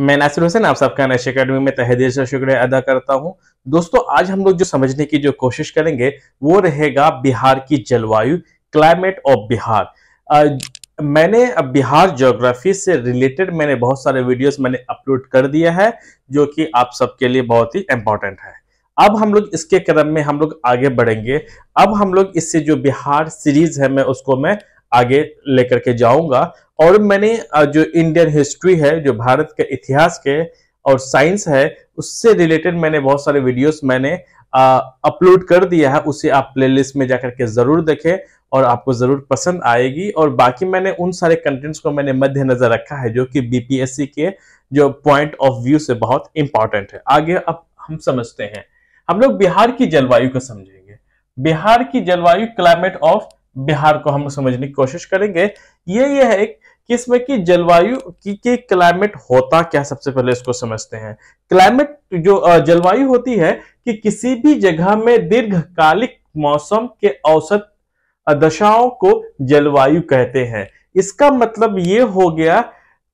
मैं नासिर हुसैन आप सबका नश अकेडमी में तहदीर से शुक्रिया अदा करता हूं दोस्तों आज हम लोग जो समझने की जो कोशिश करेंगे वो रहेगा बिहार की जलवायु क्लाइमेट ऑफ बिहार मैंने बिहार ज्योग्राफी से रिलेटेड मैंने बहुत सारे वीडियोस मैंने अपलोड कर दिया है जो कि आप सबके लिए बहुत ही इंपॉर्टेंट है अब हम लोग इसके क्रम में हम लोग आगे बढ़ेंगे अब हम लोग इससे जो बिहार सीरीज है मैं उसको मैं आगे लेकर के जाऊंगा और मैंने जो इंडियन हिस्ट्री है जो भारत के इतिहास के और साइंस है उससे रिलेटेड मैंने बहुत सारे वीडियोस मैंने अपलोड कर दिया है उसे आप प्लेलिस्ट में जाकर के ज़रूर देखें और आपको ज़रूर पसंद आएगी और बाकी मैंने उन सारे कंटेंट्स को मैंने मद्देनज़र रखा है जो कि बीपीएससी के जो पॉइंट ऑफ व्यू से बहुत इंपॉर्टेंट है आगे अब हम समझते हैं हम लोग बिहार की जलवायु को समझेंगे बिहार की जलवायु क्लाइमेट ऑफ बिहार को हम समझने की कोशिश करेंगे ये ये है कि की जलवायु की के क्लाइमेट होता क्या सबसे पहले इसको समझते हैं क्लाइमेट जो जलवायु होती है कि किसी भी जगह में दीर्घकालिक मौसम के औसत दशाओं को जलवायु कहते हैं इसका मतलब ये हो गया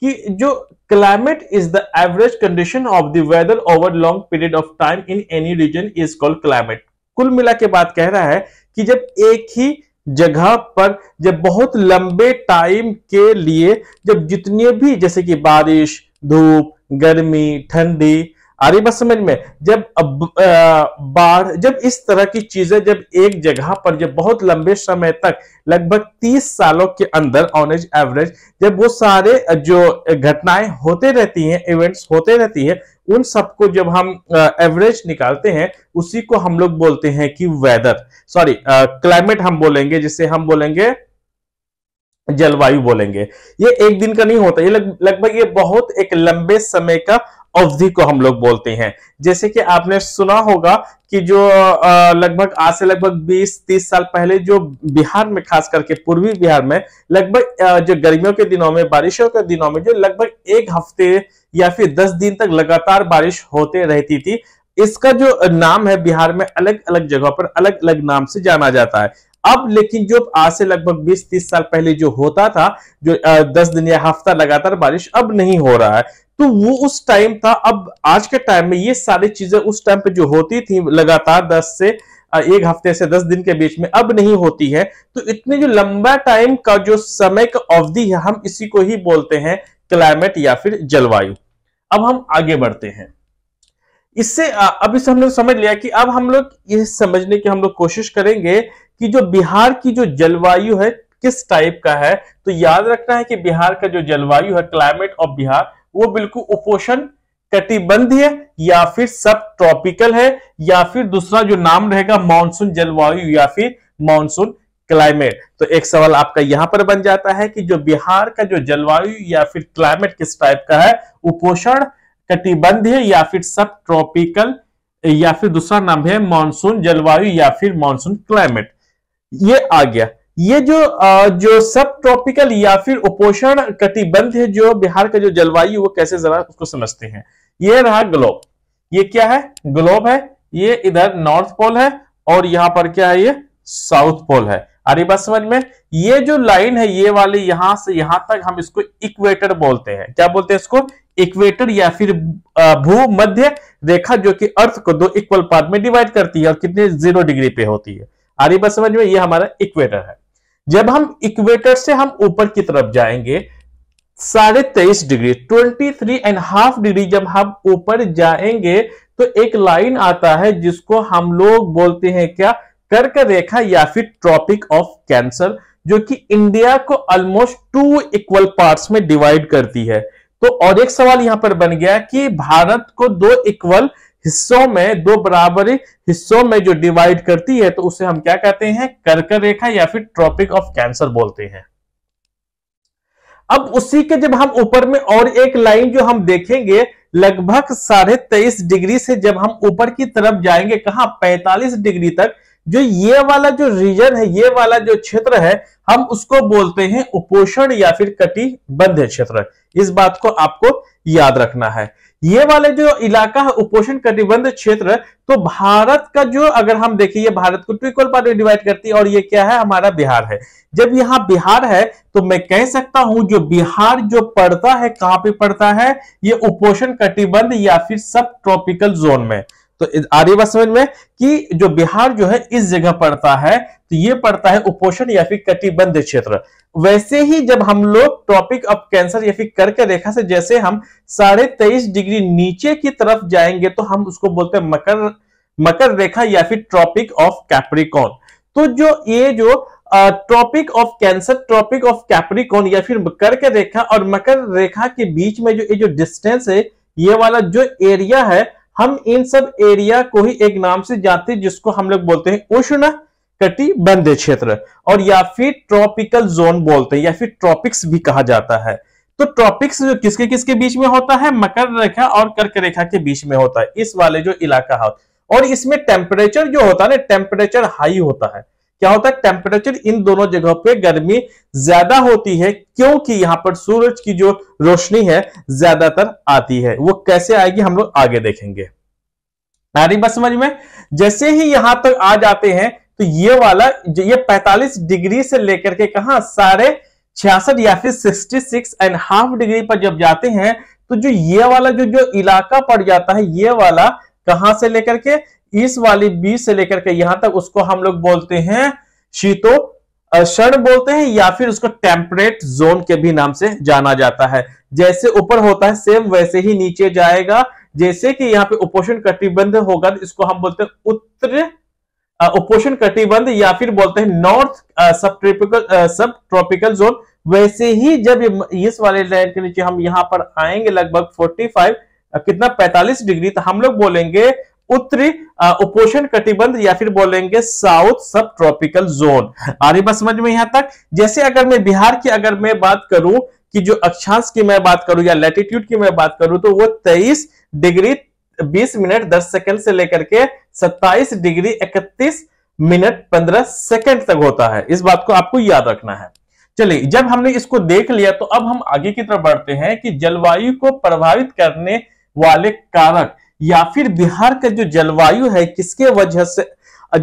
कि जो climate is the average condition of the weather over long period of time in any region is called climate कुल मिला के बात कह रहा है कि जब एक ही जगह पर जब बहुत लंबे टाइम के लिए जब जितने भी जैसे कि बारिश धूप गर्मी ठंडी अरे बस बात समझ में जब बाढ़ जब इस तरह की चीजें जब एक जगह पर जब बहुत लंबे समय तक लगभग 30 सालों के अंदर ऑन एज एवरेज जब वो सारे जो घटनाएं होते रहती हैं इवेंट्स होते रहती हैं उन सबको जब हम एवरेज निकालते हैं उसी को हम लोग बोलते हैं कि वेदर सॉरी क्लाइमेट हम बोलेंगे जिसे हम बोलेंगे जलवायु बोलेंगे ये एक दिन का नहीं होता ये लगभग लग ये बहुत एक लंबे समय का अवधि को हम लोग बोलते हैं जैसे कि आपने सुना होगा कि जो लगभग आज से लगभग 20-30 साल पहले जो बिहार में खास करके पूर्वी बिहार में लगभग जो गर्मियों के दिनों में बारिशों के दिनों में जो लगभग एक हफ्ते या फिर दस दिन तक लगातार बारिश होते रहती थी इसका जो नाम है बिहार में अलग अलग जगह पर अलग अलग नाम से जाना जाता है अब लेकिन जो आज से लगभग 20-30 साल पहले जो होता था जो दस दिन या हफ्ता लगातार बारिश अब नहीं हो रहा है तो वो उस टाइम था अब आज के टाइम में ये सारी चीजें उस टाइम पे जो होती थी लगातार दस से एक हफ्ते से दस दिन के बीच में अब नहीं होती है तो इतने जो लंबा टाइम का जो समय का अवधि है हम इसी को ही बोलते हैं क्लाइमेट या फिर जलवायु अब हम आगे बढ़ते हैं इससे अब इसे हम लोग समझ लिया कि अब हम लोग ये समझने की हम लोग कोशिश करेंगे कि जो बिहार की जो जलवायु है किस टाइप का है तो याद रखना है कि बिहार का जो जलवायु है क्लाइमेट ऑफ बिहार वो बिल्कुल उपोषण कटिबंधीय या फिर सब ट्रॉपिकल है या फिर दूसरा जो नाम रहेगा मानसून जलवायु या फिर मानसून क्लाइमेट तो एक सवाल आपका यहां पर बन जाता है कि जो बिहार का जो जलवायु या फिर क्लाइमेट किस टाइप का है उपोषण कटिबंधीय या फिर सब ट्रॉपिकल या फिर दूसरा नाम है मानसून जलवायु या फिर मानसून क्लाइमेट ये आ गया ये जो जो सब ट्रॉपिकल या फिर उपोषण कटिबंध है जो बिहार का जो जलवायु वो कैसे जरा उसको समझते हैं ये रहा ग्लोब ये क्या है ग्लोब है ये इधर नॉर्थ पोल है और यहां पर क्या है ये साउथ पोल है अरे बात समझ में ये जो लाइन है ये वाली यहां से यहां तक हम इसको इक्वेटर बोलते हैं क्या बोलते हैं इसको इक्वेटर या फिर भू मध्य रेखा जो कि अर्थ को दो इक्वल पार्ट में डिवाइड करती है और कितने जीरो डिग्री पे होती है आ रही बात समझ में ये हमारा इक्वेटर है जब हम इक्वेटर से हम ऊपर की तरफ जाएंगे साढ़े तेईस degree twenty three and half degree जब हम ऊपर जाएंगे तो एक लाइन आता है जिसको हम लोग बोलते हैं क्या कर्क रेखा या फिर ट्रॉपिक ऑफ कैंसर जो कि इंडिया को ऑलमोस्ट टू इक्वल पार्ट्स में डिवाइड करती है तो और एक सवाल यहां पर बन गया कि भारत को दो इक्वल हिस्सों में दो बराबर हिस्सों में जो डिवाइड करती है तो उसे हम क्या कहते हैं कर्कर रेखा या फिर ट्रॉपिक ऑफ कैंसर बोलते हैं अब उसी के जब हम ऊपर में और एक लाइन जो हम देखेंगे लगभग साढ़े तेईस डिग्री से जब हम ऊपर की तरफ जाएंगे कहा पैंतालीस डिग्री तक जो ये वाला जो रीजन है ये वाला जो क्षेत्र है हम उसको बोलते हैं उपोषण या फिर कटिबंध क्षेत्र इस बात को आपको याद रखना है ये वाले जो इलाका है उपोषण कटिबंध क्षेत्र तो भारत का जो अगर हम देखें ये भारत को ट्रिक्वल पार्ट में डिवाइड करती है और ये क्या है हमारा बिहार है जब यहाँ बिहार है तो मैं कह सकता हूं जो बिहार जो पड़ता है कहां पे पड़ता है ये उपोषण कटिबंध या फिर सब ट्रॉपिकल जोन में तो रही बात समझ में कि जो बिहार जो है इस जगह पड़ता है तो ये पड़ता है उपोषण या फिर कटिबंध क्षेत्र वैसे ही जब हम लोग टॉपिक ऑफ कैंसर या फिर करके रेखा से जैसे हम साढ़े तेईस डिग्री नीचे की तरफ जाएंगे तो हम उसको बोलते हैं मकर मकर रेखा या फिर ट्रॉपिक ऑफ कैप्रिकॉन तो जो ये जो tropic of cancer tropic of Capricorn या फिर कर्क रेखा और मकर रेखा के बीच में जो ये जो डिस्टेंस है ये वाला जो एरिया है हम इन सब एरिया को ही एक नाम से जानते हैं जिसको हम लोग बोलते हैं उष्ण कटिबंध क्षेत्र और या फिर ट्रॉपिकल जोन बोलते हैं या फिर ट्रॉपिक्स भी कहा जाता है तो ट्रॉपिक्स जो किसके किसके बीच में होता है मकर रेखा और कर्क रेखा के बीच में होता है इस वाले जो इलाका है और इसमें टेम्परेचर जो होता है ना टेम्परेचर हाई होता है क्या होता है टेम्परेचर इन दोनों जगहों पे गर्मी ज्यादा होती है क्योंकि यहां पर सूरज की जो रोशनी है ज्यादातर आती है वो कैसे आएगी हम लोग आगे देखेंगे आ रही बात समझ में जैसे ही यहां तक तो आ जाते हैं तो ये वाला ये 45 डिग्री से लेकर के कहा सारे छियासठ या फिर 66 एंड हाफ डिग्री पर जब जाते हैं तो जो ये वाला जो जो इलाका पड़ जाता है ये वाला कहां से लेकर के इस वाली बी से लेकर के यहां तक उसको हम लोग बोलते हैं शीतो क्षण बोलते हैं या फिर उसको टेम्परेट जोन के भी नाम से जाना जाता है जैसे ऊपर होता है सेम वैसे ही नीचे जाएगा जैसे कि यहाँ पे उपोषण कटिबंध होगा इसको हम बोलते हैं उत्तर उपोषण कटिबंध या फिर बोलते हैं नॉर्थ सब ट्रॉपिकल सब ट्रॉपिकल जोन वैसे ही जब इस वाले लाइन के नीचे हम यहाँ पर आएंगे लगभग 45 कितना 45 डिग्री तो हम लोग बोलेंगे उत्तरी उपोषण कटिबंध या फिर बोलेंगे साउथ सब ट्रॉपिकल जोन आ रही बात समझ में यहां तक जैसे अगर मैं बिहार की अगर मैं बात करूं कि जो अक्षांश की मैं बात करूं या लेटिट्यूड की मैं बात करूं तो वो 23 डिग्री 20 मिनट 10 सेकंड से लेकर के 27 डिग्री 31 मिनट 15 सेकंड तक होता है इस बात को आपको याद रखना है चलिए जब हमने इसको देख लिया तो अब हम आगे की तरफ बढ़ते हैं कि जलवायु को प्रभावित करने वाले कारक या फिर बिहार का जो जलवायु है किसके वजह से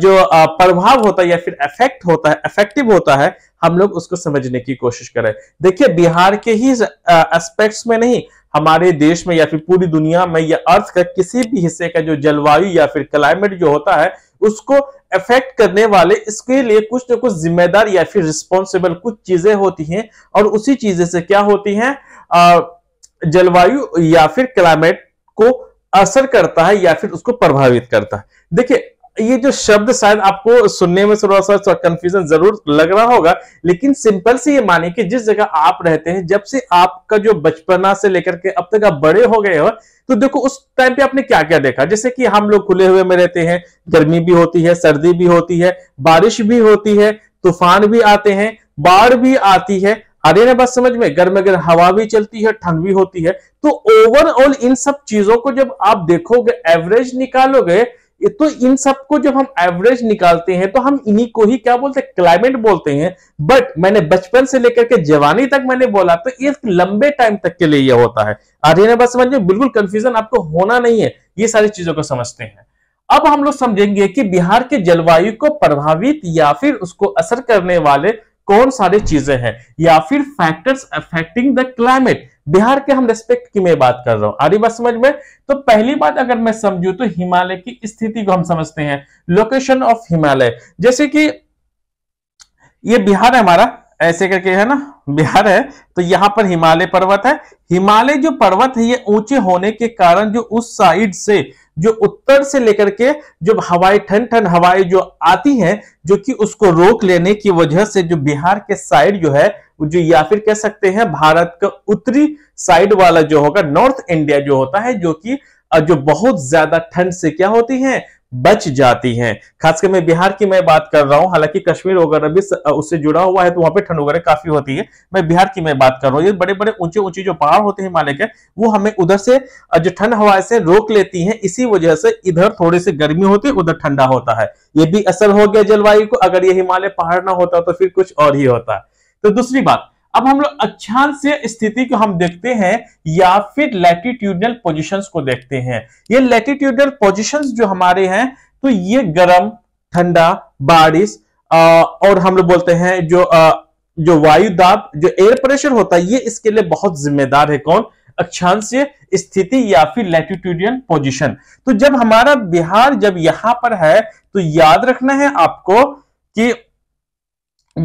जो प्रभाव होता है या फिर इफेक्ट होता है इफेक्टिव होता है हम लोग उसको समझने की कोशिश करें देखिए बिहार के ही एस्पेक्ट्स में नहीं हमारे देश में या फिर पूरी दुनिया में या अर्थ का किसी भी हिस्से का जो जलवायु या फिर क्लाइमेट जो होता है उसको इफेक्ट करने वाले इसके लिए कुछ ना कुछ जिम्मेदार या फिर रिस्पॉन्सिबल कुछ चीजें होती हैं और उसी चीजें से क्या होती है जलवायु या फिर क्लाइमेट को असर करता है या फिर उसको प्रभावित करता है देखिए ये जो शब्द शायद आपको सुनने में थोड़ा सा कंफ्यूजन जरूर लग रहा होगा लेकिन सिंपल से ये माने कि जिस जगह आप रहते हैं जब से आपका जो बचपना से लेकर के अब तक आप बड़े हो गए हो तो देखो उस टाइम पे आपने क्या क्या देखा जैसे कि हम लोग खुले हुए में रहते हैं गर्मी भी होती है सर्दी भी होती है बारिश भी होती है तूफान भी आते हैं बाढ़ भी आती है आ रही है बात समझ में गर्म गर्म हवा भी चलती है ठंड भी होती है तो ओवरऑल इन सब चीजों को जब आप देखोगे एवरेज निकालोगे तो इन सब को जब हम एवरेज निकालते हैं तो हम इन्हीं को ही क्या बोलते हैं क्लाइमेट बोलते हैं बट मैंने बचपन से लेकर के जवानी तक मैंने बोला तो ये लंबे टाइम तक के लिए यह होता है आर्यन बात समझ में बिल्कुल कंफ्यूजन आपको होना नहीं है ये सारी चीजों को समझते हैं अब हम लोग समझेंगे कि बिहार के जलवायु को प्रभावित या फिर उसको असर करने वाले कौन सारी चीजें हैं या फिर factors affecting the climate Bihar के हम रेस्पेक्ट की मैं बात कर रहा हूं आ बात समझ में तो पहली बात अगर मैं समझू तो हिमालय की स्थिति को हम समझते हैं लोकेशन ऑफ हिमालय जैसे कि ये बिहार है हमारा ऐसे करके है ना बिहार है तो यहां पर हिमालय पर्वत है हिमालय जो पर्वत है ये ऊंचे होने के कारण जो उस साइड से जो उत्तर से लेकर के जब हवाएं ठंड ठंड हवाएं जो आती हैं जो कि उसको रोक लेने की वजह से जो बिहार के साइड जो है जो या फिर कह सकते हैं भारत का उत्तरी साइड वाला जो होगा नॉर्थ इंडिया जो होता है जो कि जो बहुत ज्यादा ठंड से क्या होती है बच जाती हैं खासकर मैं बिहार की मैं बात कर रहा हूं हालांकि कश्मीर वगैरह भी उससे जुड़ा हुआ है तो वहां पे ठंड वगैरह काफी होती है मैं बिहार की मैं बात कर रहा हूँ ये बड़े बड़े ऊंचे ऊंचे जो पहाड़ होते हैं हिमालय के वो हमें उधर से जो ठंड हवा से रोक लेती है इसी वजह से इधर थोड़ी सी गर्मी होती है उधर ठंडा होता है ये भी असर हो गया जलवायु को अगर ये हिमालय पहाड़ ना होता तो फिर कुछ और ही होता तो दूसरी बात अब हम लोग अक्षांश स्थिति को हम देखते हैं या फिर लैटिट्यूडनल पोजिशन को देखते हैं ये लैटिट्यूडनल पोजिशन जो हमारे हैं तो ये गर्म ठंडा बारिश और हम लोग बोलते हैं जो आ, जो वायु दाब जो एयर प्रेशर होता है ये इसके लिए बहुत जिम्मेदार है कौन अक्षांश स्थिति या फिर लैटिट्यूडियन पोजीशन तो जब हमारा बिहार जब यहां पर है तो याद रखना है आपको कि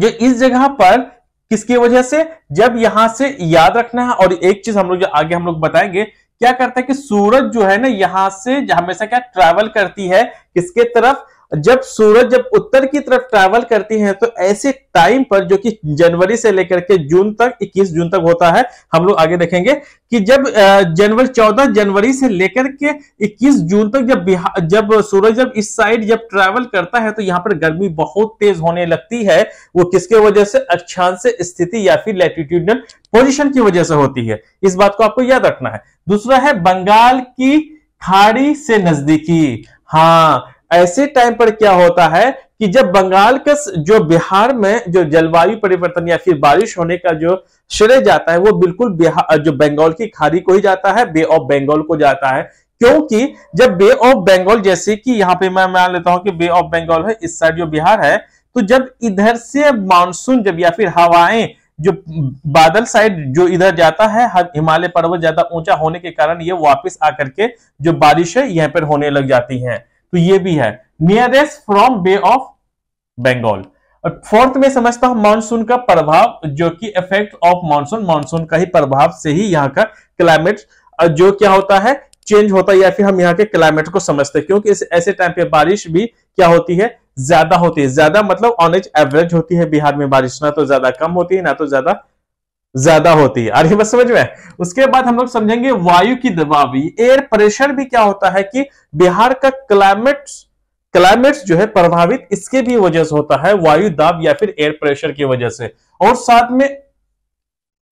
जो इस जगह पर किसकी वजह से जब यहां से याद रखना है और एक चीज हम लोग जो आगे हम लोग बताएंगे क्या करता है कि सूरज जो है ना यहां से हमेशा क्या ट्रैवल करती है किसके तरफ जब सूरज जब उत्तर की तरफ ट्रैवल करती है तो ऐसे टाइम पर जो कि जनवरी से लेकर के जून तक 21 जून तक होता है हम लोग आगे देखेंगे कि जब जनवरी 14 जनवरी से लेकर के 21 जून तक जब बिहार जब सूरज जब इस साइड जब ट्रैवल करता है तो यहाँ पर गर्मी बहुत तेज होने लगती है वो किसके वजह से अक्षांश स्थिति या फिर लैटिट्यूडल पोजिशन की वजह से होती है इस बात को आपको याद रखना है दूसरा है बंगाल की खाड़ी से नजदीकी हाँ ऐसे टाइम पर क्या होता है कि जब बंगाल का जो बिहार में जो जलवायु परिवर्तन या फिर बारिश होने का जो श्रेय जाता है वो बिल्कुल बिहार जो बंगाल की खाड़ी को ही जाता है बे ऑफ बंगाल को जाता है क्योंकि जब बे ऑफ बंगाल जैसे कि यहाँ पे मैं मान लेता हूं कि बे ऑफ बंगाल है इस साइड जो बिहार है तो जब इधर से मानसून जब या फिर हवाएं जो बादल साइड जो इधर जाता है हिमालय पर्वत ज्यादा ऊंचा होने के कारण ये वापस आकर के जो बारिश है यहाँ पर होने लग जाती है तो ये भी है nearest from Bay of Bengal fourth में समझता हूं मानसून का प्रभाव जो कि इफेक्ट ऑफ मानसून मानसून का ही प्रभाव से ही यहाँ का क्लाइमेट जो क्या होता है चेंज होता है या फिर हम यहाँ के क्लाइमेट को समझते हैं क्योंकि ऐसे टाइम पे बारिश भी क्या होती है ज्यादा होती है ज्यादा मतलब ऑन एज एवरेज होती है बिहार में बारिश ना तो ज्यादा कम होती है ना तो ज्यादा ज्यादा होती है अरे बस समझ में उसके बाद हम लोग समझेंगे वायु की दबाव एयर प्रेशर भी क्या होता है कि बिहार का क्लाइमेट क्लाइमेट जो है प्रभावित इसके भी वजह से होता है वायु दाब या फिर एयर प्रेशर की वजह से और साथ में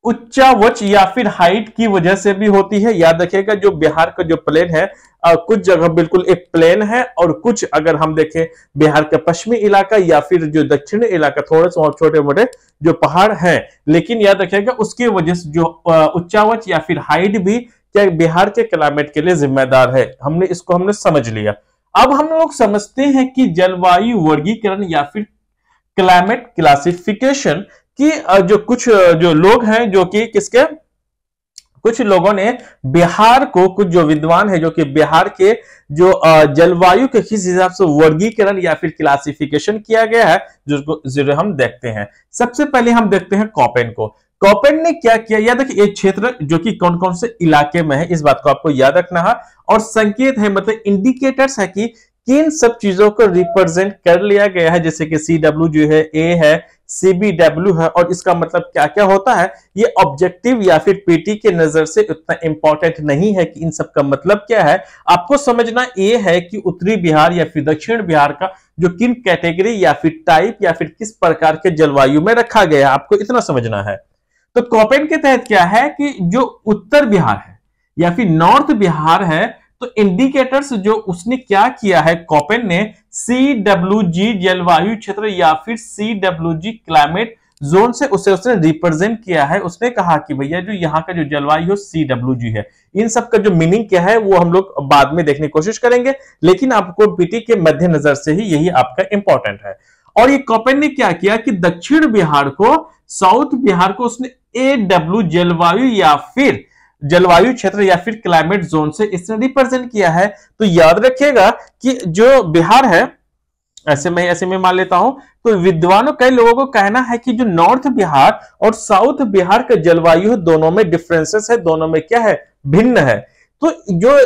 उच्चावच या फिर हाइट की वजह से भी होती है याद रखिएगा जो बिहार का जो प्लेन है कुछ जगह बिल्कुल एक प्लेन है और कुछ अगर हम देखें बिहार का पश्चिमी इलाका या फिर जो दक्षिणी इलाका थोड़े से और छोटे मोटे जो पहाड़ हैं लेकिन याद रखिएगा उसकी वजह से जो उच्चावच या फिर हाइट भी क्या बिहार के क्लाइमेट के लिए जिम्मेदार है हमने इसको हमने समझ लिया अब हम लोग समझते हैं कि जलवायु वर्गीकरण या फिर क्लाइमेट क्लासिफिकेशन की जो कुछ जो लोग हैं जो कि किसके कुछ लोगों ने बिहार को कुछ जो विद्वान है जो कि बिहार के जो जलवायु के किस हिसाब से वर्गीकरण या फिर क्लासिफिकेशन किया गया है जिसको जिसको हम देखते हैं सबसे पहले हम देखते हैं कॉपेन को कॉपेन ने क्या किया याद रखिए ये क्षेत्र जो कि कौन कौन से इलाके में है इस बात को आपको याद रखना है और संकेत है मतलब इंडिकेटर्स है कि किन सब चीजों को रिप्रेजेंट कर लिया गया है जैसे कि सी डब्ल्यू जो है ए है सीबीडब्ल्यू है और इसका मतलब क्या क्या होता है ये ऑब्जेक्टिव या फिर पीटी के नजर से उतना इंपॉर्टेंट नहीं है कि इन सब का मतलब क्या है आपको समझना ये है कि उत्तरी बिहार या फिर दक्षिण बिहार का जो किन कैटेगरी या फिर टाइप या फिर किस प्रकार के जलवायु में रखा गया है आपको इतना समझना है तो कॉपेन के तहत क्या है कि जो उत्तर बिहार है या फिर नॉर्थ बिहार है तो इंडिकेटर्स जो उसने क्या किया है कॉपेन ने सी डब्ल्यू जी जलवायु क्षेत्र या फिर C W G climate zone से उसे उसने रिप्रेजेंट किया है उसने कहा कि भैया जो यहाँ का जो जलवायु सी डब्ल्यू जी है इन सब का जो मीनिंग क्या है वो हम लोग बाद में देखने की कोशिश करेंगे लेकिन आपको पीटी के मद्देनजर से ही यही आपका इंपॉर्टेंट है और ये कॉपेन ने क्या किया कि दक्षिण बिहार को साउथ बिहार को उसने ए डब्ल्यू जलवायु या फिर जलवायु क्षेत्र या फिर क्लाइमेट जोन से इसने रिप्रेजेंट किया है तो याद रखिएगा कि जो बिहार है ऐसे में ऐसे में मान लेता हूं तो विद्वानों कई लोगों को कहना है कि जो नॉर्थ बिहार और साउथ बिहार का जलवायु है दोनों में डिफरेंसेस है दोनों में क्या है भिन्न है तो जो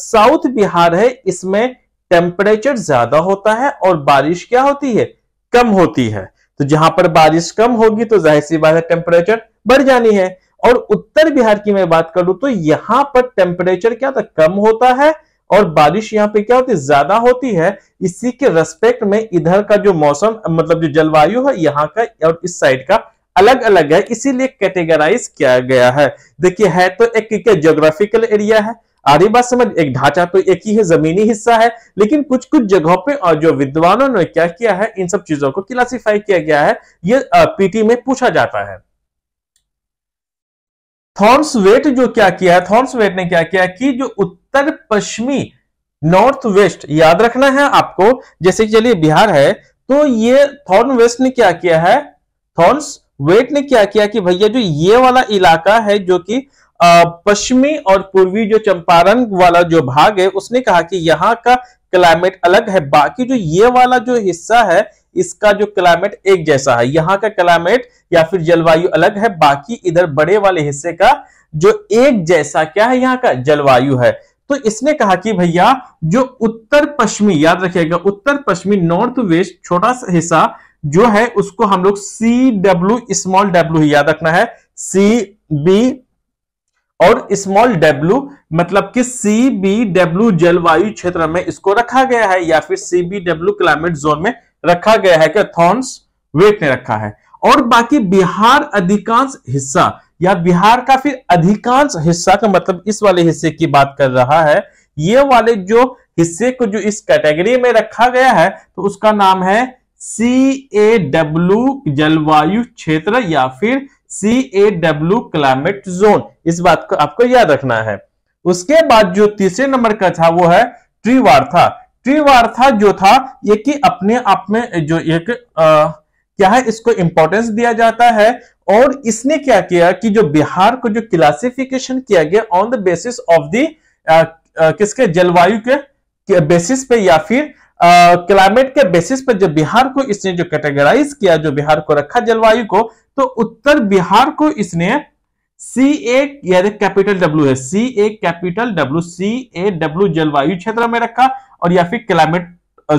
साउथ बिहार है इसमें टेम्परेचर ज्यादा होता है और बारिश क्या होती है कम होती है तो जहां पर बारिश कम होगी तो जाहिर सी बात है टेम्परेचर बढ़ जानी है और उत्तर बिहार की मैं बात करूं तो यहां पर टेम्परेचर क्या होता कम होता है और बारिश यहाँ पे क्या होती है ज्यादा होती है इसी के रेस्पेक्ट में इधर का जो मौसम मतलब जो जलवायु है यहाँ का और इस साइड का अलग अलग है इसीलिए कैटेगराइज किया गया है देखिए है तो एक क्या जोग्राफिकल एरिया है आधी बात समझ एक ढांचा तो एक ही है जमीनी हिस्सा है लेकिन कुछ कुछ जगहों पे और जो विद्वानों ने क्या किया है इन सब चीजों को क्लासिफाई किया गया है ये पीटी में पूछा जाता है थॉर्न्स वेट जो क्या किया है थॉर्न्स वेट ने क्या किया कि जो उत्तर पश्चिमी नॉर्थ वेस्ट याद रखना है आपको जैसे कि चलिए बिहार है तो ये थॉर्न वेस्ट ने क्या किया है थॉर्न्स वेट ने क्या किया कि भैया जो ये वाला इलाका है जो कि पश्चिमी और पूर्वी जो चंपारण वाला जो भाग है उसने कहा कि यहाँ का क्लाइमेट अलग है बाकी जो ये वाला जो हिस्सा है इसका जो क्लाइमेट एक जैसा है यहाँ का क्लाइमेट या फिर जलवायु अलग है बाकी इधर बड़े वाले हिस्से का जो एक जैसा क्या है यहाँ का जलवायु है तो इसने कहा कि भैया जो उत्तर पश्चिमी याद रखिएगा उत्तर पश्चिमी नॉर्थ वेस्ट छोटा सा हिस्सा जो है उसको हम लोग सी डब्ल्यू स्मॉल डब्ल्यू याद रखना है सी बी और स्मॉल डब्ल्यू मतलब कि सी बी डब्ल्यू जलवायु क्षेत्र में इसको रखा गया है या फिर C B W climate zone में रखा गया है कि थॉर्न्स वेट ने रखा है और बाकी बिहार अधिकांश हिस्सा या बिहार का फिर अधिकांश हिस्सा का मतलब इस वाले हिस्से की बात कर रहा है ये वाले जो हिस्से को जो इस कैटेगरी में रखा गया है तो उसका नाम है सी ए डब्ल्यू जलवायु क्षेत्र या फिर C A W climate zone इस बात को आपको याद रखना है उसके बाद जो तीसरे नंबर का था वो है ट्रीवार था था जो था ये कि अपने आप में जो एक आ, क्या है इसको इंपॉर्टेंस दिया जाता है और इसने क्या किया कि जो बिहार को जो क्लासिफिकेशन किया गया on the basis of the किसके जलवायु के बेसिस पे या फिर क्लाइमेट के बेसिस पर जब बिहार को इसने जो कैटेगराइज किया जो बिहार को रखा जलवायु को तो उत्तर बिहार को इसने सी ए कैपिटल डब्ल्यू है C A capital W C A W जलवायु क्षेत्र में रखा और या फिर क्लाइमेट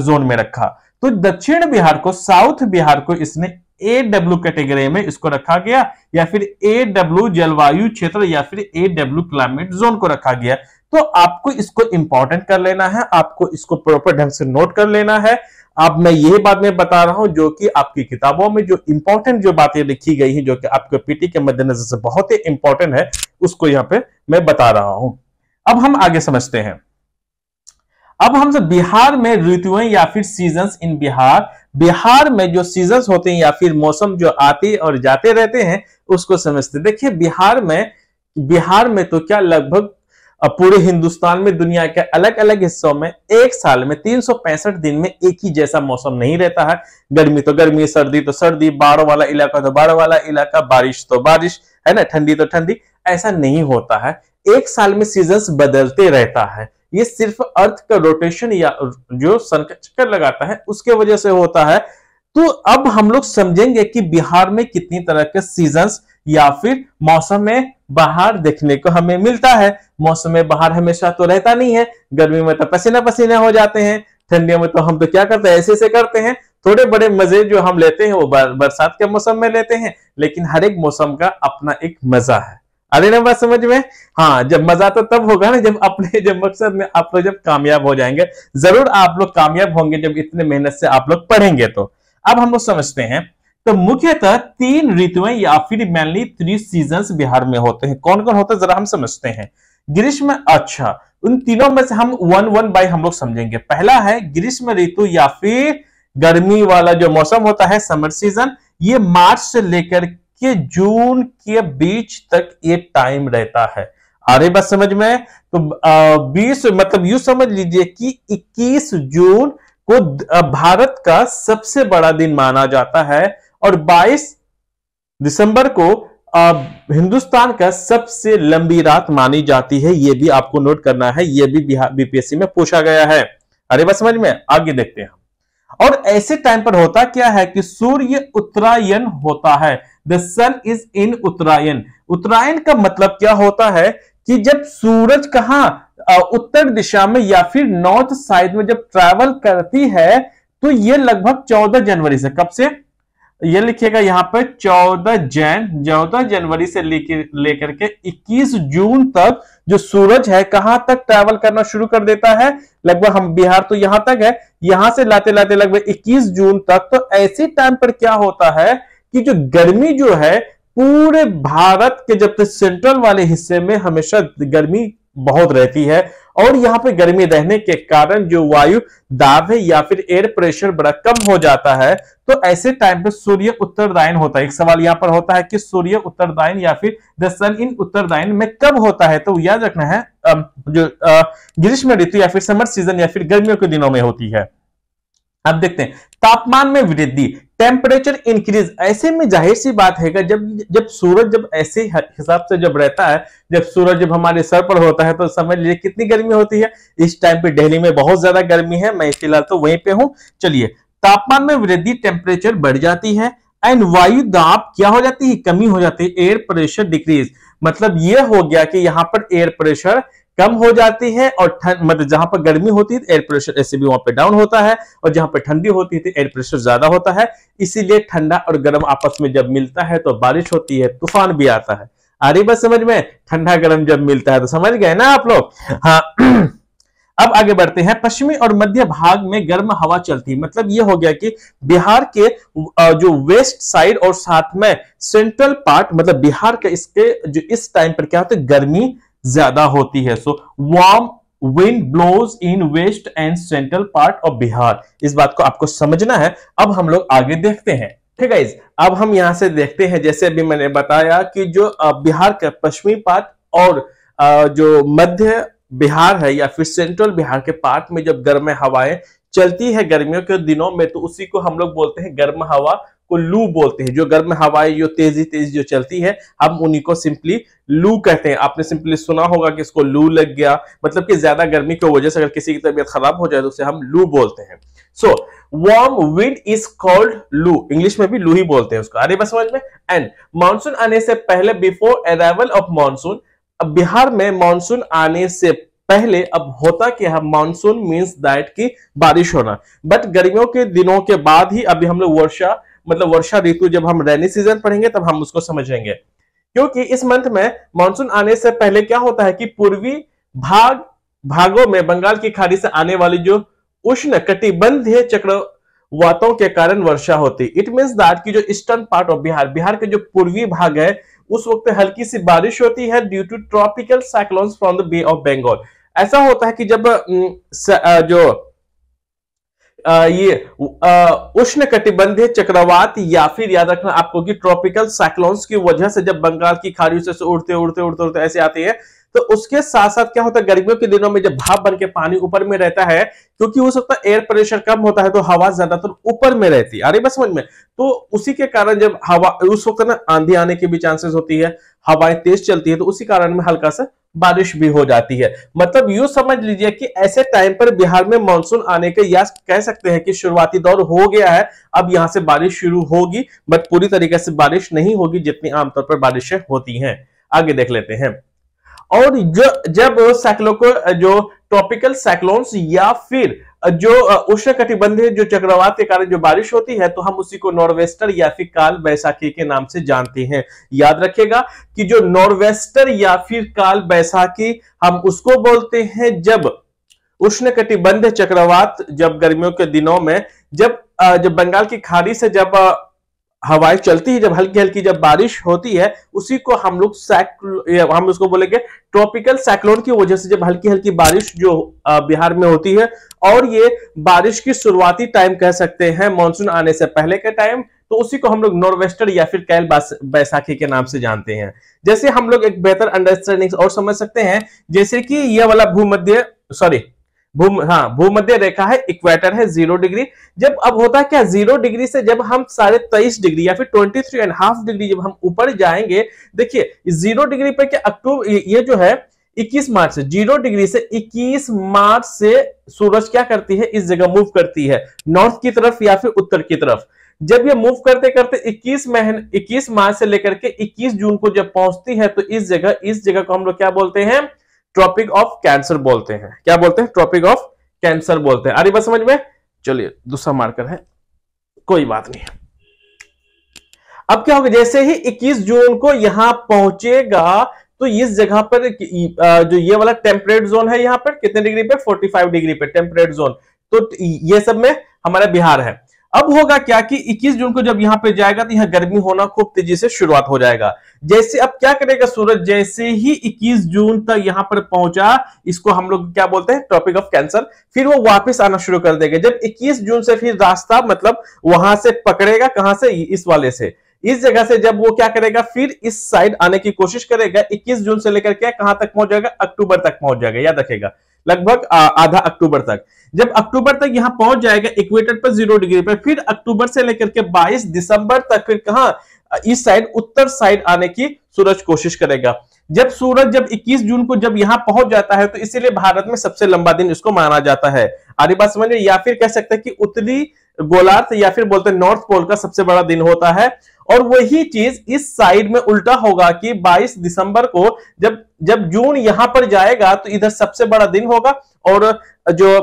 जोन में रखा तो दक्षिण बिहार को साउथ बिहार को इसने ए डब्ल्यू कैटेगरी में इसको रखा गया या फिर ए डब्ल्यू जलवायु क्षेत्र या फिर ए डब्ल्यू क्लाइमेट जोन को रखा गया तो आपको इसको इंपॉर्टेंट कर लेना है आपको इसको प्रॉपर ढंग से नोट कर लेना है अब मैं ये बात मैं बता रहा हूं जो कि आपकी किताबों में जो इंपॉर्टेंट जो बातें लिखी गई हैं जो कि आपके पीटी के मद्देनजर से बहुत ही इंपॉर्टेंट है उसको यहां पे मैं बता रहा हूं अब हम आगे समझते हैं अब हम सब बिहार में ऋतुएं या फिर सीजन इन बिहार बिहार में जो सीजन होते हैं या फिर मौसम जो आते और जाते रहते हैं उसको समझते देखिए बिहार में बिहार में तो क्या लगभग पूरे हिंदुस्तान में दुनिया के अलग अलग हिस्सों में एक साल में तीन दिन में एक ही जैसा मौसम नहीं रहता है गर्मी तो गर्मी सर्दी तो सर्दी बाढ़ वाला इलाका तो बाढ़ वाला इलाका बारिश तो बारिश है ना ठंडी तो ठंडी ऐसा नहीं होता है एक साल में सीजन बदलते रहता है ये सिर्फ अर्थ का रोटेशन या जो सन का चक्कर लगाता है उसके वजह से होता है तो अब हम लोग समझेंगे कि बिहार में कितनी तरह के सीजन्स या फिर मौसम में बाहर देखने को हमें मिलता है मौसम में बाहर हमेशा तो रहता नहीं है गर्मी में तो पसीना पसीना हो जाते हैं ठंडियों में तो हम तो क्या करते हैं ऐसे ऐसे करते हैं थोड़े बड़े मजे जो हम लेते हैं वो बरसात के मौसम में लेते हैं लेकिन हर एक मौसम का अपना एक मजा है आ रही ना बात समझ में हाँ जब मजा तो तब होगा ना जब अपने जब मकसद में आप लोग जब कामयाब हो जाएंगे जरूर आप लोग कामयाब होंगे जब इतने मेहनत से आप लोग पढ़ेंगे तो अब हम लोग समझते हैं तो मुख्यतः तीन ऋतुएं या फिर मेनली थ्री सीजन बिहार में होते हैं कौन कौन होता है जरा हम समझते हैं ग्रीष्म अच्छा उन तीनों में से हम वन वन बाय हम लोग समझेंगे पहला है ग्रीष्म ऋतु या फिर गर्मी वाला जो मौसम होता है समर सीजन ये मार्च से लेकर कि जून के बीच तक ये टाइम रहता है आ रही बात समझ में तो बीस मतलब यू समझ लीजिए कि 21 जून को भारत का सबसे बड़ा दिन माना जाता है और 22 दिसंबर को हिंदुस्तान का सबसे लंबी रात मानी जाती है यह भी आपको नोट करना है यह भी बीपीएससी में पूछा गया है अरे बस समझ में आगे देखते हैं और ऐसे टाइम पर होता क्या है कि सूर्य उत्तरायण होता है द सन इज इन उत्तरायण उत्तरायण का मतलब क्या होता है कि जब सूरज कहा उत्तर दिशा में या फिर नॉर्थ साइड में जब ट्रैवल करती है तो ये लगभग 14 जनवरी से कब से ये लिखिएगा यहां पर 14 जैन 14 जनवरी से लेकर के 21 जून तक जो सूरज है कहां तक ट्रैवल करना शुरू कर देता है लगभग हम बिहार तो यहां तक है यहां से लाते लाते लगभग 21 जून तक तो ऐसे टाइम पर क्या होता है कि जो गर्मी जो है पूरे भारत के तक सेंट्रल वाले हिस्से में हमेशा गर्मी बहुत रहती है और यहाँ पे गर्मी रहने के कारण जो वायु दाब है या फिर एयर प्रेशर बड़ा कम हो जाता है तो ऐसे टाइम पे सूर्य उत्तरदायन होता है एक सवाल यहाँ पर होता है कि सूर्य उत्तरदायन या फिर द सन इन उत्तरदायन में कब होता है तो याद रखना है जो ग्रीष्म ऋतु या फिर समर सीजन या फिर गर्मियों के दिनों में होती है अब देखते हैं तापमान में वृद्धि टेम्परेचर इंक्रीज ऐसे में जाहिर सी बात है कि जब जब सूरज जब ऐसे हिसाब से जब रहता है जब सूरज जब हमारे सर पर होता है तो समझ लीजिए कितनी गर्मी होती है इस टाइम पे दिल्ली में बहुत ज्यादा गर्मी है मैं फिलहाल तो वहीं पे हूँ चलिए तापमान में वृद्धि टेम्परेचर बढ़ जाती है एंड वायु दाब क्या हो जाती है कमी हो जाती है एयर प्रेशर डिक्रीज मतलब ये हो गया कि यहाँ पर एयर प्रेशर कम हो जाती है और ठंड मतलब जहां पर गर्मी होती है एयर तो प्रेशर ऐसे भी वहां पे डाउन होता है और जहां पे ठंडी होती है तो एयर प्रेशर ज्यादा होता है इसीलिए ठंडा और गर्म आपस में जब मिलता है तो बारिश होती है तूफान भी आता है आ रही बस समझ में ठंडा गर्म जब मिलता है तो समझ गए ना आप लोग हाँ अब आगे बढ़ते हैं पश्चिमी और मध्य भाग में गर्म हवा चलती है मतलब ये हो गया कि बिहार के जो वेस्ट साइड और साथ में सेंट्रल पार्ट मतलब बिहार का इसके जो इस टाइम पर क्या होता है गर्मी ज्यादा होती है so warm wind blows in west and central part of Bihar इस बात को आपको समझना है अब हम लोग आगे देखते हैं ठीक है अब हम यहां से देखते हैं जैसे अभी मैंने बताया कि जो बिहार का पश्चिमी पार्ट और जो मध्य बिहार है या फिर सेंट्रल बिहार के पार्ट में जब गर्म हवाएं चलती है गर्मियों के दिनों में तो उसी को हम लोग बोलते हैं गर्म हवा को लू बोलते हैं जो गर्म हवाएं जो तेजी तेजी जो चलती है हम उन्हीं को सिंपली लू कहते हैं आपने सिंपली सुना होगा कि इसको लू लग गया मतलब कि ज्यादा गर्मी की वजह से अगर किसी की तबीयत खराब हो जाए तो उसे हम लू बोलते हैं so warm wind is called loo English में भी लू ही बोलते हैं उसको अरे बस समझ में एंड मानसून आने से पहले बिफोर अराइवल ऑफ मानसून अब बिहार में मानसून आने से पहले अब होता क्या है मानसून मीन्स दैट की बारिश होना बट गर्मियों के दिनों के बाद ही अभी हम लोग वर्षा मतलब वर्षा ऋतु जब हम रेनी सीजन पढ़ेंगे तब हम उसको समझेंगे क्योंकि इस मंथ में मानसून आने से पहले क्या होता है कि पूर्वी भाग भागों में बंगाल की खाड़ी से आने वाली जो उष्ण कटिबंधीय चक्रवातों के कारण वर्षा होती इट मीन दैट की जो eastern part of Bihar Bihar के जो पूर्वी भाग है उस वक्त हल्की सी बारिश होती है due to tropical cyclones from the Bay of Bengal ऐसा होता है कि जब जो ये उष्ण कटिबंधीय चक्रवात या फिर याद रखना आपको कि ट्रॉपिकल साइक्लोन्स की वजह से जब बंगाल की खाड़ियों से उड़ते उड़ते उड़ते उड़ते ऐसे आते हैं तो उसके साथ साथ क्या होता है गर्मियों के दिनों में जब भाप बन के पानी ऊपर में रहता है क्योंकि हो सकता है एयर प्रेशर कम होता है तो हवा ज्यादातर ऊपर में रहती है अरे बस समझ में तो उसी के कारण जब हवा उस वक्त ना आंधी आने के भी चांसेस होती है हवाएं तेज चलती है तो उसी कारण में हल्का सा बारिश भी हो जाती है मतलब यू समझ लीजिए कि ऐसे टाइम पर बिहार में मानसून आने के या कह सकते हैं कि शुरुआती दौर हो गया है अब यहां से बारिश शुरू होगी बट पूरी तरीके से बारिश नहीं होगी जितनी आमतौर पर बारिशें होती हैं आगे देख लेते हैं और जो जब साइक्लो को जो ट्रॉपिकल साइक्लोन्स या फिर जो उष्ण कटिबंधीय जो चक्रवात के कारण जो बारिश होती है तो हम उसी को नॉर्वेस्टर या फिर काल बैसाखी के नाम से जानते हैं याद रखेगा कि जो नॉर्वेस्टर या फिर काल बैसाखी हम उसको बोलते हैं जब उष्ण कटिबंध चक्रवात जब गर्मियों के दिनों में जब जब बंगाल की खाड़ी से जब हवाएं चलती है जब हल्की हल्की जब बारिश होती है उसी को हम लोग हम उसको बोलेंगे ट्रॉपिकल साइक्लोन की वजह से जब हल्की हल्की बारिश जो बिहार में होती है और ये बारिश की शुरुआती टाइम कह सकते हैं मानसून आने से पहले का टाइम तो उसी को हम लोग नॉर्वेस्टर या फिर कैल बैसाखी के नाम से जानते हैं जैसे हम लोग एक बेहतर अंडरस्टैंडिंग और समझ सकते हैं जैसे कि यह वाला भूमध्य सॉरी भू हाँ भूमध्य रेखा है इक्वेटर है जीरो डिग्री जब अब होता है क्या जीरो डिग्री से जब हम साढ़े तेईस डिग्री या फिर twenty three and half degree जब हम ऊपर जाएंगे देखिए जीरो डिग्री पर क्या अक्टूबर ये जो है 21 मार्च से जीरो डिग्री से 21 मार्च से सूरज क्या करती है इस जगह मूव करती है नॉर्थ की तरफ या फिर उत्तर की तरफ जब ये मूव करते करते 21 महीने 21 मार्च से लेकर के 21 जून को जब पहुंचती है तो इस जगह इस जगह को हम लोग क्या बोलते हैं ट्रॉपिक ऑफ कैंसर बोलते हैं क्या बोलते हैं ट्रॉपिक ऑफ कैंसर बोलते हैं अरे बस समझ में चलिए दूसरा मार्कर है कोई बात नहीं अब क्या होगा जैसे ही 21 जून को यहां पहुंचेगा तो इस जगह पर जो ये वाला टेम्परेट जोन है यहां पर कितने डिग्री पे 45 डिग्री पे टेम्परेट जोन तो ये सब में हमारा बिहार है अब होगा क्या कि 21 जून को जब यहां पे जाएगा तो यहां गर्मी होना खूब तेजी से शुरुआत हो जाएगा जैसे अब क्या करेगा सूरज जैसे ही 21 जून तक यहां पर पहुंचा इसको हम लोग क्या बोलते हैं ट्रॉपिक ऑफ कैंसर फिर वो वापस आना शुरू कर देगा जब 21 जून से फिर रास्ता मतलब वहां से पकड़ेगा कहां से इस वाले से इस जगह से जब वो क्या करेगा फिर इस साइड आने की कोशिश करेगा 21 जून से लेकर क्या कहां तक पहुंच जाएगा अक्टूबर तक पहुंच जाएगा याद रखेगा लगभग आधा अक्टूबर तक जब अक्टूबर तक यहां पहुंच जाएगा इक्वेटर पर जीरो डिग्री पर फिर अक्टूबर से लेकर के 22 दिसंबर तक फिर कहा इस साइड उत्तर साइड आने की सूरज कोशिश करेगा जब सूरज जब 21 जून को जब यहां पहुंच जाता है तो इसीलिए भारत में सबसे लंबा दिन इसको माना जाता है आधी बात समझ या फिर कह सकते हैं कि उत्तरी गोलार्थ या फिर बोलते हैं नॉर्थ पोल का सबसे बड़ा दिन होता है और वही चीज इस साइड में उल्टा होगा कि 22 दिसंबर को जब जब जून यहां पर जाएगा तो इधर सबसे बड़ा दिन होगा और जो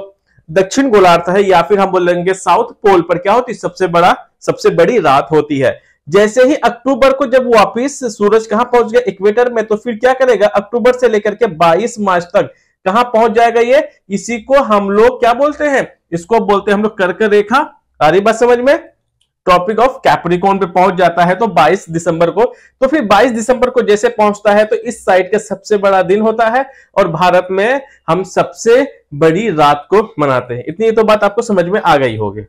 दक्षिण गोलार्थ है या फिर हम बोलेंगे साउथ पोल पर क्या होती सबसे बड़ा सबसे बड़ी रात होती है जैसे ही अक्टूबर को जब वापिस सूरज कहां पहुंच गया इक्वेटर में तो फिर क्या करेगा अक्टूबर से लेकर के 22 मार्च तक कहां पहुंच जाएगा ये इसी को हम लोग क्या बोलते हैं इसको बोलते हैं हम लोग कर्क रेखा आ रही बात समझ में ट्रॉपिक ऑफ कैप्रिकॉन पे पहुंच जाता है तो 22 दिसंबर को तो फिर 22 दिसंबर को जैसे पहुंचता है तो इस साइड का सबसे बड़ा दिन होता है और भारत में हम सबसे बड़ी रात को मनाते हैं इतनी तो बात आपको समझ में आ गई होगी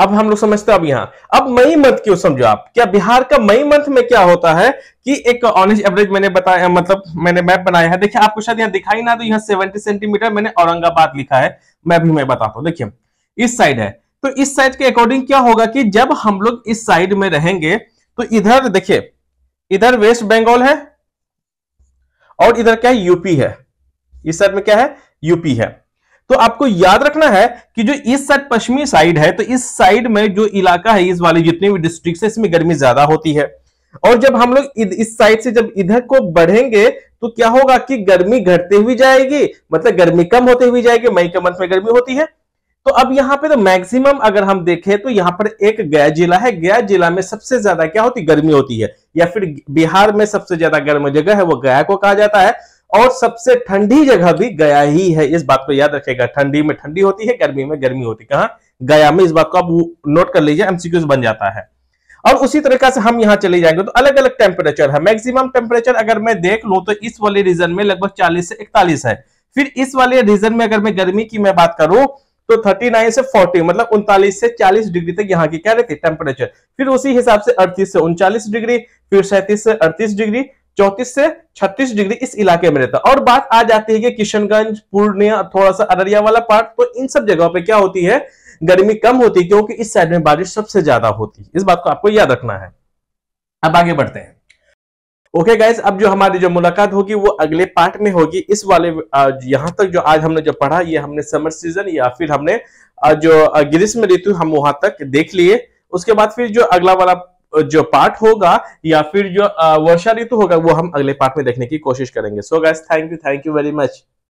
अब हम लोग समझते हैं अब यहाँ अब मई मंथ क्यों समझो आप क्या बिहार का मई मंथ में क्या होता है कि एक ऑनिज एवरेज मैंने बताया मतलब मैंने मैप बनाया है देखिए आपको शायद यहाँ दिखाई ना तो यहाँ 70 सेंटीमीटर मैंने औरंगाबाद लिखा है मैं भी मैं बताता हूँ देखिए इस साइड है तो इस साइड के अकॉर्डिंग क्या होगा कि जब हम लोग इस साइड में रहेंगे तो इधर देखिए इधर वेस्ट बंगाल है और इधर क्या है यूपी है इस साइड में क्या है यूपी है तो आपको याद रखना है कि जो इस साइड पश्चिमी साइड है तो इस साइड में जो इलाका है इस वाले जितने भी डिस्ट्रिक्ट है इसमें गर्मी ज्यादा होती है और जब हम लोग इस साइड से जब इधर को बढ़ेंगे तो क्या होगा कि गर्मी घटते हुई जाएगी मतलब गर्मी कम होते हुई जाएगी मई के मंथ में गर्मी होती है तो अब यहाँ पे तो मैक्सिमम अगर हम देखें तो यहाँ पर एक गया जिला है गया जिला में सबसे ज्यादा क्या होती गर्मी होती है या फिर बिहार में सबसे ज्यादा गर्म जगह है वो गया को कहा जाता है और सबसे ठंडी जगह भी गया ही है इस बात को याद रखेगा ठंडी में ठंडी होती है गर्मी में गर्मी होती है कहाँ गया में इस बात को आप नोट कर लीजिए एमसीक्यूज बन जाता है और उसी तरीके से हम यहाँ चले जाएंगे तो अलग अलग टेम्परेचर है मैक्सिमम टेम्परेचर अगर मैं देख लू तो इस वाले रीजन में लगभग चालीस से इकतालीस है फिर इस वाले रीजन में अगर मैं गर्मी की मैं बात करूं तो 39 से 40 मतलब उनतालीस से 40 डिग्री तक यहाँ की क्या रहती है टेम्परेचर फिर उसी हिसाब से 38 से उनचालीस डिग्री फिर सैंतीस से अड़तीस डिग्री चौतीस से छत्तीस डिग्री इस इलाके में रहता और बात आ जाती है कि किशनगंज पूर्णिया थोड़ा सा अररिया वाला पार्ट तो इन सब जगहों पर क्या होती है गर्मी कम होती है क्योंकि इस साइड में बारिश सबसे ज्यादा होती है इस बात को आपको याद रखना है अब आगे बढ़ते हैं ओके गाइज अब जो हमारी जो मुलाकात होगी वो अगले पार्ट में होगी इस वाले यहाँ तक जो आज हमने जो पढ़ा ये हमने समर सीजन या फिर हमने जो ग्रीष्म ऋतु हम वहां तक देख लिए उसके बाद फिर जो अगला वाला जो पार्ट होगा या फिर जो वर्षा ऋतु होगा वो हम अगले पार्ट में देखने की कोशिश करेंगे so guys thank you thank you very much